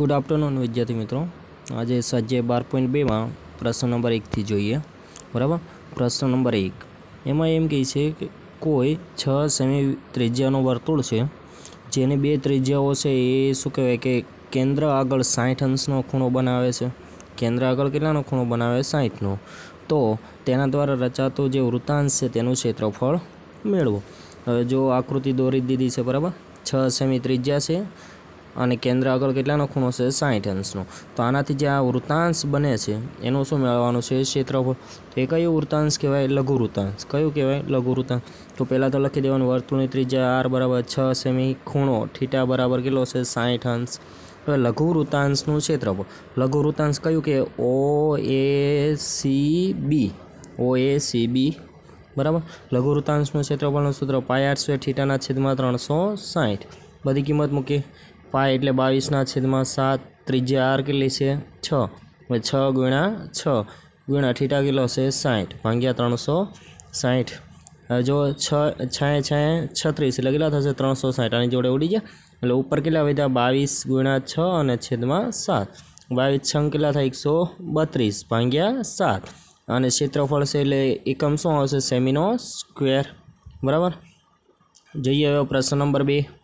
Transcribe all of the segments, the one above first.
good afternoon વિદ્યાર્થી મિત્રો આજે સ્વાધ્યાય બાર પોઈન્ટ બેમાં પ્રશ્ન નંબર એકથી જોઈએ બરાબર પ્રશ્ન નંબર એક એમાં એમ કહે છે કે કોઈ છ સેમી ત્રિજ્યાનો વર્તુળ છે જેને બે ત્રિજ્યાઓ છે એ શું કહેવાય કે કેન્દ્ર આગળ સાઠ અંશનો ખૂણો બનાવે છે કેન્દ્ર આગળ કેટલાનો ખૂણો બનાવે સાઠનો તો તેના દ્વારા રચાતો જે વૃત્તાંશ છે તેનું ક્ષેત્રફળ મેળવો હવે જો આકૃતિ દોરી દીધી છે બરાબર છ સેમી ત્રિજ્યા છે અને કેન્દ્ર આગળ કેટલાનો ખૂણો છે સાઠ અંશનો તો આનાથી જે આ વૃત્તાંશ બને છે એનું શું મેળવવાનું છે ક્ષેત્રફળ તો એ કયું વૃત્તાંશ કહેવાય લઘુ વૃત્તાંશ કયું કહેવાય લઘુ વૃત્તાંશ તો પહેલાં તો લખી દેવાનું વર્તુળની ત્રીજા આર બરાબર છ સેમી ખૂણો ઠીટા બરાબર કેટલો છે સાઠ અંશ હવે લઘુ વૃત્તાંશનું ક્ષેત્રફળ લઘુ વૃત્તાંશ કયું કે ઓ A C B O A C B બરાબર લઘુ વૃત્તાંશનું ક્ષેત્રફળનું સૂત્ર પાય આઠસો ઠીટાના છેદમાં ત્રણસો સાઠ બધી કિંમત મૂકી पाई એટલે 22/7 ત્રિજ્યા r કે લે છે 6 અને 6 * 6 * θ કે લો છે 60 ભાગ્યા 360 હવે જો 6 * 6 = 36 લગાધા છે 360 આની જોડે ઉડી જ એટલે ઉપર કેટલા બધા 22 * 6 અને છેદમાં 7 22 * 6 કેટલા થાય 132 ભાગ્યા 7 અને ક્ષેત્રફળ છે એટલે એકમ શું આવશે સેમીનો સ્ક્વેર બરાબર જોઈએ આ પ્રશ્ન નંબર 2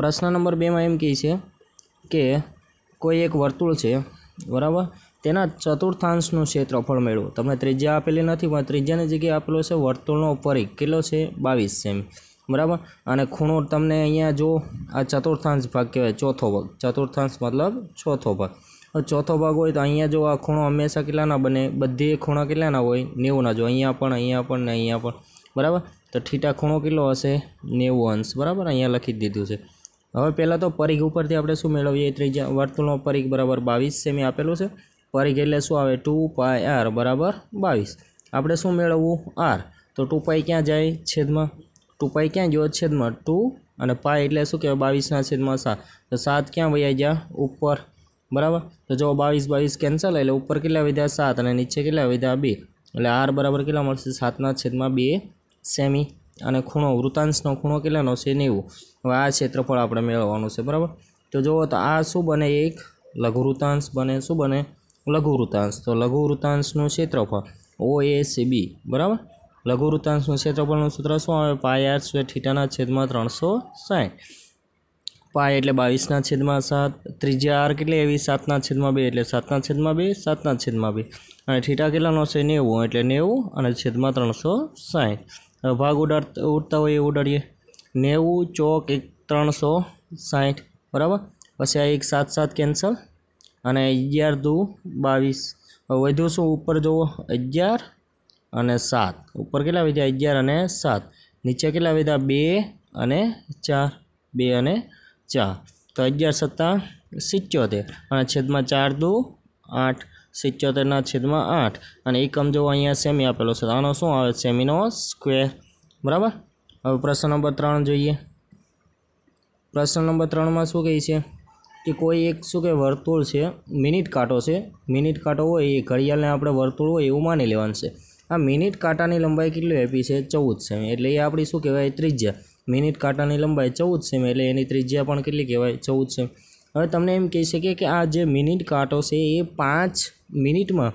પ્રશ્ન નંબર બેમાં એમ કહે છે કે કોઈ એક વર્તુળ છે બરાબર તેના ચતુર્થાંશનું ક્ષેત્રફળ મેળવો તમને ત્રિજ્યા આપેલી નથી પણ ત્રિજ્યાની જગ્યાએ આપેલો છે વર્તુળનો પરિઘ કેટલો છે બાવીસ સેમી બરાબર અને ખૂણો તમને અહીંયા જો આ ચતુર્થાંશ ભાગ કહેવાય ચોથો ભાગ ચતુર્થાંશ મતલબ ચોથો ભાગ ચોથો ભાગ હોય તો અહીંયા જો આ ખૂણો હંમેશા કેટલાના બને બધે ખૂણા કેટલાના હોય નેવુંના જો અહીંયા પણ અહીંયા પણ ને અહીંયા પણ બરાબર તો ઠીટા ખૂણો કેટલો હશે નેવું અંશ બરાબર અહીંયા લખી દીધું છે હવે પહેલાં તો પરિઘ ઉપરથી આપણે શું મેળવીએ ત્રીજા વર્તુળનો પરિઘ બરાબર બાવીસ સેમી આપેલું છે પરિઘ એટલે શું આવે ટુ પાય આર બરાબર બાવીસ આપણે શું મેળવવું આર તો ટુ પાય ક્યાં જાય છેદમાં ટુ પાય ક્યાં ગયો છેદમાં ટુ અને પાય એટલે શું કહેવાય બાવીસના છેદમાં સાત તો સાત ક્યાં વયા ગયા ઉપર બરાબર તો જો બાવીસ બાવીસ કેન્સલ એટલે ઉપર કેટલા વધ્યા સાત અને નીચે કેટલા વધ્યા બે એટલે આર બરાબર કેટલા મળશે સાતના છેદમાં બે સેમી અને ખૂણો વૃતાંશનો ખૂણો કેટલાનો છે નેવું હવે આ ક્ષેત્રફળ આપણે મેળવવાનું છે બરાબર તો જુઓ તો આ શું બને એક લઘુવૃતાંશ બને શું બને લઘુવૃતાંશ તો લઘુવૃતાંશનું ક્ષેત્રફળ ઓ એ સી બી બરાબર લઘુવૃતાંશનું ક્ષેત્રફળનું સૂત્ર શું આવે પાય આર સ્વે ઠીટાના છેદમાં ત્રણસો સાઠ પાય એટલે બાવીસના છેદમાં સાત ત્રીજી આર કેટલી એવી સાતના છેદમાં બે એટલે સાતના છેદમાં બે સાતના છેદમાં બે અને ઠીટા કેટલાનો છે નેવું એટલે નેવું અને છેદમાં ત્રણસો સાઠ ભાગ ઉડાડ ઉડતા હોય એ ઉડાડીએ નેવું ચોક એક ત્રણસો સાઠ બરાબર પછી આ એક સાત સાત કેન્સલ અને અગિયાર દુ બાવીસ વધુ શું ઉપર જુઓ અગિયાર અને સાત ઉપર કેટલા વધ્યા અગિયાર અને સાત નીચે કેટલા વધ્યા બે અને ચાર બે અને ચાર તો અગિયાર સત્તા સિત્યોતેર અને છેદમાં ચાર દુ આઠ સિત્યોતેરના છેદમાં આઠ અને એકમ જો અહીંયા સેમી આપેલો છે આનો શું આવે સેમીનો સ્ક્વેર બરાબર હવે પ્રશ્ન નંબર ત્રણ જોઈએ પ્રશ્ન નંબર ત્રણમાં શું કહે છે કે કોઈ એક શું કે વર્તુળ છે મિનિટ કાંટો છે મિનિટ કાંટો હોય એ ઘડિયાળને આપણે વર્તુળ હોય એવું માની લેવાનું છે આ મિનિટ કાંટાની લંબાઈ કેટલી આપી છે ચૌદ સેમી એટલે એ આપણી શું કહેવાય ત્રિજ્યા મિનિટ કાંટાની લંબાઈ ચૌદ સેમી એટલે એની ત્રિજ્યા પણ કેટલી કહેવાય ચૌદ સેમી હવે તમને એમ કહી શકીએ કે આ જે મિનિટ કાંટો છે એ પાંચ મિનિટમાં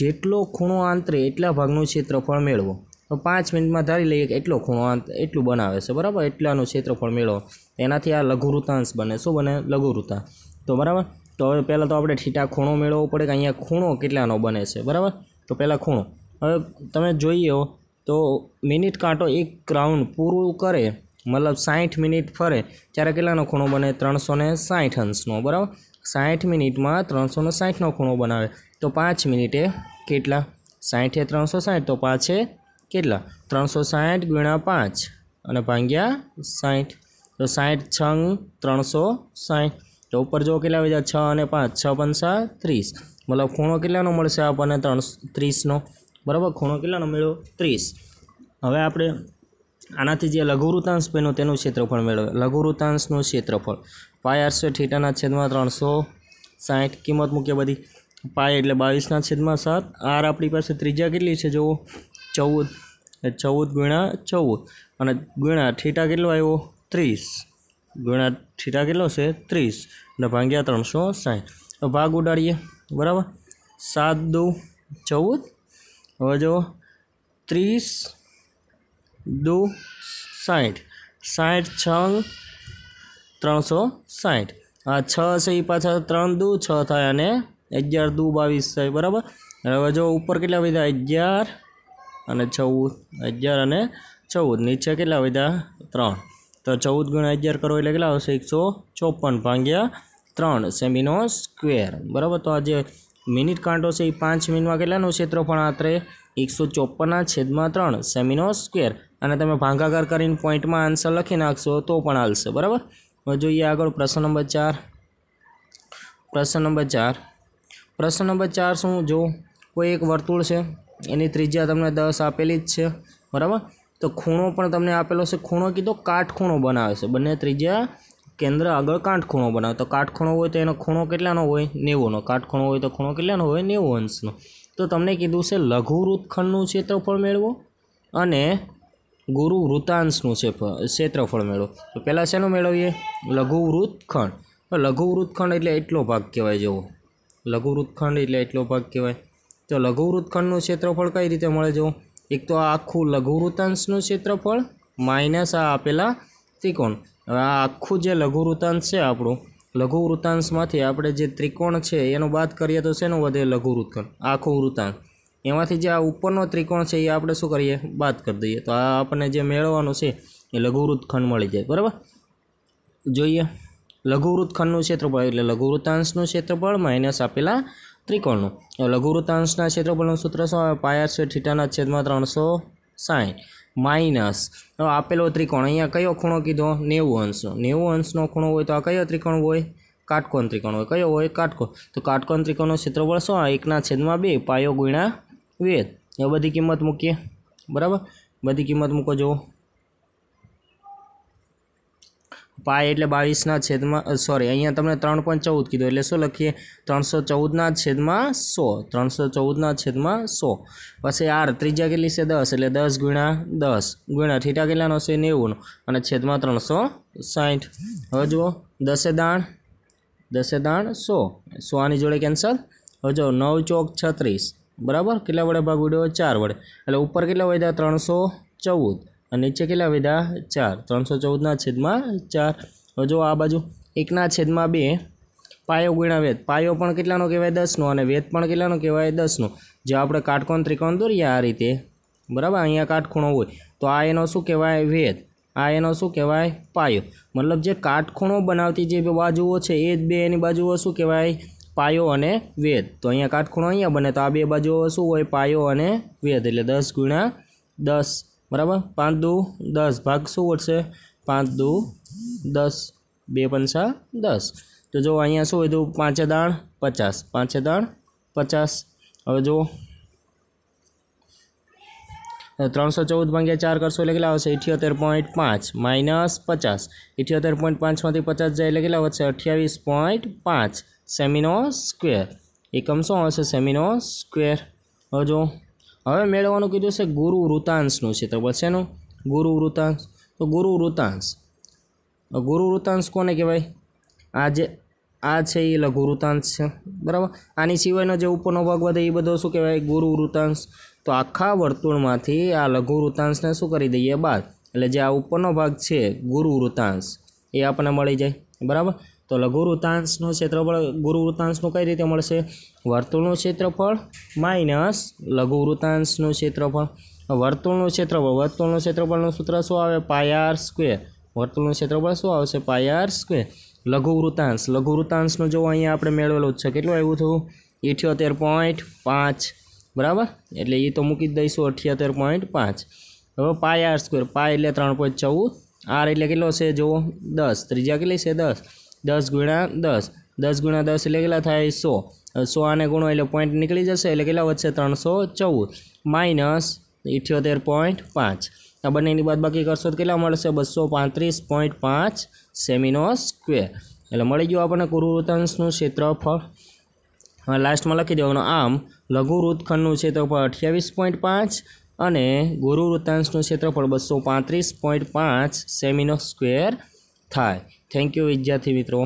જેટલો ખૂણો આંતરે એટલા ભાગનું ક્ષેત્રફળ મેળવો તો પાંચ મિનિટમાં ધારી લઈએ કે એટલો ખૂણો આંતર એટલું બનાવે છે બરાબર એટલાનું ક્ષેત્રફળ મેળવો એનાથી આ લઘુવૃતાંશ બને શું બને લઘુવૃતા તો બરાબર તો હવે પહેલાં તો આપણે ઠીટા ખૂણો મેળવવો પડે કે અહીંયા ખૂણો કેટલાનો બને છે બરાબર તો પહેલાં ખૂણો હવે તમે જોઈએ તો મિનિટ કાંટો એક રાઉન્ડ પૂરું કરે મતલબ સાઠ મિનિટ ફરે ત્યારે કેટલાનો ખૂણો બને ત્રણસો ને સાઠ અંશનો બરાબર સાઠ મિનિટમાં ત્રણસો ને સાઠનો ખૂણો બનાવે તો પાંચ મિનિટે કેટલા સાઠ એ ત્રણસો સાઠ તો પાંચે કેટલા ત્રણસો સાહીઠ ગુણ્યા પાંચ અને ભાંગ્યા સાઠ તો સાઠ છ ત્રણસો સાઠ તો ઉપર જો કેટલા આવી જાય છ અને પાંચ છ પંચા ત્રીસ મતલબ ખૂણો કેટલાનો મળશે આપણને ત્રણસો ત્રીસનો બરાબર ખૂણો કેટલાનો મેળવ્યો ત્રીસ હવે આપણે આનાથી જે લઘુવૃતાંશ બન્યો તેનું ક્ષેત્રફળ મેળવે લઘુવૃતાંશનું ક્ષેત્રફળ પાય આઠસો ઠીટાના છેદમાં ત્રણસો સાઠ કિંમત મૂકીએ બધી પાય એટલે બાવીસના છેદમાં સાત આર આપણી પાસે ત્રીજા કેટલી છે જુઓ ચૌદ ચૌદ ગુણ્યા ચૌદ અને ગુણ્યા ઠીટા કેટલો આવ્યો ત્રીસ ગુણ્યા ઠીટા કેટલો છે ત્રીસ અને ભાંગ્યા ત્રણસો સાહીઠ ભાગ ઉડાડીએ બરાબર સાત દો ચૌદ હવે જુઓ ત્રીસ દો સાઠ સાઠ છ ત્રણસો સાઠ આ છ છે એ પાછા ત્રણ દુ છ થાય અને અગિયાર દુ બાવીસ થાય બરાબર હવે જો ઉપર કેટલા વધ્યા અગિયાર અને ચૌદ અગિયાર અને ચૌદ નીચે કેટલા વધ્યા ત્રણ તો ચૌદ ગુણ્યા અગિયાર કરો એટલે કેટલા આવશે એકસો ચોપન ભાંગ્યા ત્રણ સેમીનો સ્ક્વેર બરાબર તો આ જે મિનિટ કાંટો છે એ પાંચ મિનિટમાં કેટલાનું ક્ષેત્રફળ આંતરે એકસો ચોપનના છેદમાં ત્રણ સેમીનો સ્ક્વેર અને તમે ભાંગાકાર કરીને પોઈન્ટમાં આન્સર લખી નાખશો તો પણ આવશે બરાબર હવે જોઈએ આગળ પ્રશ્ન નંબર ચાર પ્રશ્ન નંબર ચાર પ્રશ્ન નંબર ચાર શું જો કોઈ એક વર્તુળ છે એની ત્રિજ્યા તમને દસ આપેલી જ છે બરાબર તો ખૂણો પણ તમને આપેલો છે ખૂણો કીધો કાટખૂણો બનાવે છે બંને ત્રિજ્યા કેન્દ્ર આગળ કાટખૂણો બનાવે તો કાટખૂણો હોય તો એનો ખૂણો કેટલાનો હોય નેવુંનો કાટખૂણો હોય તો ખૂણો કેટલાનો હોય નેવું અંશનો તો તમને કીધું છે લઘુ વૃત્તખંડનું ક્ષેત્રફળ મેળવો અને ગુરુ વૃતાંશનું છે ક્ષેત્રફળ મેળવો તો પહેલાં શેનું મેળવીએ લઘુ વૃત્તખંડ લઘુ વૃત્તખંડ એટલે એટલો ભાગ કહેવાય જેવો લઘુ વૃત્તખંડ એટલે એટલો ભાગ કહેવાય તો લઘુ વૃત્તખંડનું ક્ષેત્રફળ કઈ રીતે મળે જો એક તો આ આખું લઘુ વૃત્તાંશનું ક્ષેત્રફળ માઇનસ આ આપેલા ત્રિકોણ હવે આ આખું જે લઘુ વૃત્તાંશ છે આપણું લઘુ વૃત્તાંશમાંથી આપણે જે ત્રિકોણ છે એનો બાદ કરીએ તો શેનું વધે લઘુ વૃત્તખંડ આખું વૃત્તાંશ એમાંથી જે આ ઉપરનો ત્રિકોણ છે એ આપણે શું કરીએ બાદ કરી દઈએ તો આ આપણને જે મેળવવાનું છે એ લઘુ વૃત્તખંડ મળી જાય બરાબર જોઈએ લઘુવૃત્તખંડનું ક્ષેત્રફળ એટલે લઘુવૃત્તાંશનું ક્ષેત્રફળ માઇનસ આપેલા ત્રિકોણનું લઘુવૃત્તાંશના ક્ષેત્રફળનું સૂત્ર શું આવે પાયા છે થીટાના છેદમાં ત્રણસો સાઠ માઇનસ આપેલો ત્રિકોણ અહીંયા કયો ખૂણો કીધો નેવું અંશનો નેવું અંશનો ખૂણો હોય તો આ કયો ત્રિકોણ હોય કાટકોણ ત્રિકોણ હોય કયો હોય કાટકોણ તો કાટકોણ ત્રિકોણનું ક્ષેત્રફળ શું આ એકના છેદમાં બે પાયો ગુણ્યા વેદ એ બધી કિંમત મૂકીએ બરાબર બધી કિંમત મૂકો જુઓ પાય એટલે બાવીસના છેદમાં સોરી અહીંયા તમને ત્રણ પોઈન્ટ ચૌદ કીધું એટલે શું લખીએ ત્રણસો ચૌદના છેદમાં સો ત્રણસો ચૌદના છેદમાં સો પછી આર ત્રીજા કેટલી છે દસ એટલે દસ ગુણ્યા દસ ગુણ્યા ઠીટા કેટલાનો છે નેવુંનો અને છેદમાં ત્રણસો સાઠ હવે જુઓ દસે દાણ દસે દાણ સો સો આની જોડે કેન્સલ હવે જો નવ ચોક છત્રીસ બરાબર કેટલા વડે ભાગ ઉડ્યો ચાર વડે એટલે ઉપર કેટલા વધ્યા ત્રણસો ચૌદ નીચે કેટલા વધ્યા ચાર ત્રણસો ચૌદના છેદમાં ચાર જો આ બાજુ એકના છેદમાં બે પાયો ગુણ્યા વેદ પાયો પણ કેટલાનો કહેવાય દસનો અને વેદ પણ કેટલાનો કહેવાય દસનો જે આપણે કાટકોણ ત્રિકોણ દોરીએ આ રીતે બરાબર અહીંયા કાટખૂણો હોય તો આ એનો શું કહેવાય વેદ આ એનો શું કહેવાય પાયો મતલબ જે કાટખૂણો બનાવતી જે બાજુઓ છે એ જ બે એની બાજુઓ શું કહેવાય પાયો અને વેદ તો અહીંયા કાટખૂણો અહીંયા બને તો આ બે બાજુઓ શું હોય પાયો અને વેદ એટલે દસ ગુણ્યા દસ बराबर पाँच दू दस भाग शू हो से पाँच दस बे पंचा दस तो जो अँ शू तो पाँच दाण पचास पाँच दाण पचास हम जो त्र सौ चौदह भाग्य चार करशो ए अठ्योतेर पॉइंट पांच माइनस पचास इठ्योतेर पॉइंट पांच मे पचास जाए लगे अठावीस पॉइंट पांच सेमीनो स्क्वेर एकम शो आ सेमीनो स्क्वेर हम जो હવે મેળવવાનું કીધું છે ગુરુ વૃતાંશનું ક્ષેત્રફળ શેનું ગુરુ વૃતાંશ તો ગુરુ વૃતાંશ ગુરુ વૃતાંશ કોને કહેવાય આ જે આ છે એ લઘુ વૃતાંશ છે બરાબર આની સિવાયનો જે ઉપરનો ભાગ વધે એ બધો શું કહેવાય ગુરુ વૃતાંશ તો આખા વર્તુળમાંથી આ લઘુ વૃતાંશને શું કરી દઈએ બાદ એટલે જે આ ઉપરનો ભાગ છે ગુરુ વૃતાંશ એ આપણને મળી જાય બરાબર તો લઘુ વૃતાંશનું ક્ષેત્રફળ ગુરુ વૃતાંશનું કઈ રીતે મળશે વર્તુળનું ક્ષેત્રફળ માઇનસ લઘુ વૃતાંશનું ક્ષેત્રફળ વર્તુળનું ક્ષેત્રફળ વર્તુળનું ક્ષેત્રફળનું સૂત્ર શું આવે પાયાર સ્ક્વેર વર્તુળનું ક્ષેત્રફળ શું આવશે પાયાર સ્ક્વેર લઘુ વૃતાંશ લઘુ વૃતાંશનું જો અહીંયા આપણે મેળવેલું જ છે કેટલું આવ્યું થયું ઇઠ્યોતેર પોઈન્ટ પાંચ બરાબર એટલે એ તો મૂકી જ દઈશું અઠ્યોતેર પોઈન્ટ પાંચ હવે પાય આર સ્ક્વેર પાય એટલે ત્રણ પોઈન્ટ ચૌદ આર એટલે કેટલો છે જુઓ દસ ત્રીજા કેટલી છે દસ દસ ગુણ્યા દસ દસ ગુણ્યા દસ એટલે કેટલા થાય સો સો આને ગુણો એટલે પોઈન્ટ નીકળી જશે એટલે કેટલા વધશે ત્રણસો ચૌદ માઇનસ ઇઠ્યોતેર પોઈન્ટ પાંચ આ બંનેની બાદ બાકી કરશો તો કેટલા મળશે બસો પાંત્રીસ પોઈન્ટ પાંચ સેમીનો સ્ક્વેર એટલે મળી ગયું આપણને કુરુવૃતાંશનું ક્ષેત્રફળ લાસ્ટમાં લખી દેવાનું આમ લઘુ વૃત્તખંડનું ક્ષેત્રફળ અઠ્યાવીસ પોઈન્ટ પાંચ અને ગુરુ વૃત્તાંશનું ક્ષેત્રફળ બસો પાંત્રીસ પોઈન્ટ પાંચ સેમીનો સ્ક્વેર થાય થેન્ક યુ વિદ્યાર્થી મિત્રો